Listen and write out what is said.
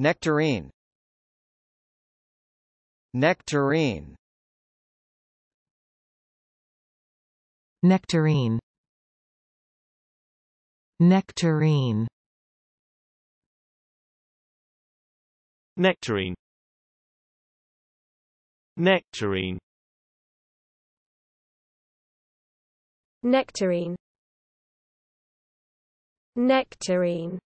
Nectarine Nectarine Nectarine Nectarine Nectarine Nectarine Nectarine Nectarine